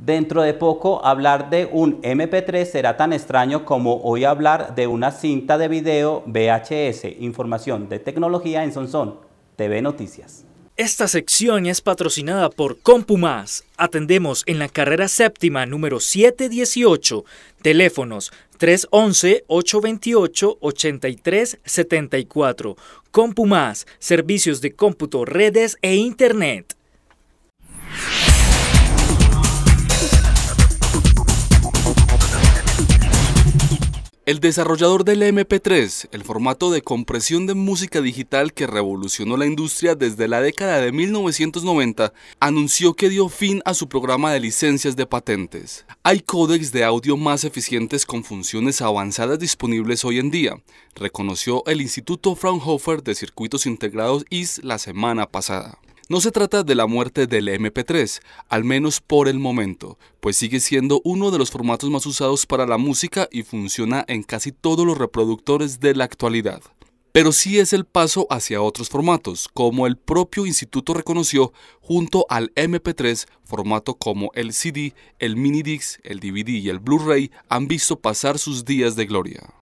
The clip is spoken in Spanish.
Dentro de poco, hablar de un MP3 será tan extraño como hoy hablar de una cinta de video VHS. Información de tecnología en Sonson, TV Noticias. Esta sección es patrocinada por CompuMás. Atendemos en la carrera séptima número 718. Teléfonos 311-828-8374. CompuMás, servicios de cómputo, redes e internet. El desarrollador del MP3, el formato de compresión de música digital que revolucionó la industria desde la década de 1990, anunció que dio fin a su programa de licencias de patentes. Hay códecs de audio más eficientes con funciones avanzadas disponibles hoy en día, reconoció el Instituto Fraunhofer de Circuitos Integrados IS la semana pasada. No se trata de la muerte del MP3, al menos por el momento, pues sigue siendo uno de los formatos más usados para la música y funciona en casi todos los reproductores de la actualidad. Pero sí es el paso hacia otros formatos, como el propio instituto reconoció junto al MP3, formato como el CD, el Minidisc, el DVD y el Blu-ray han visto pasar sus días de gloria.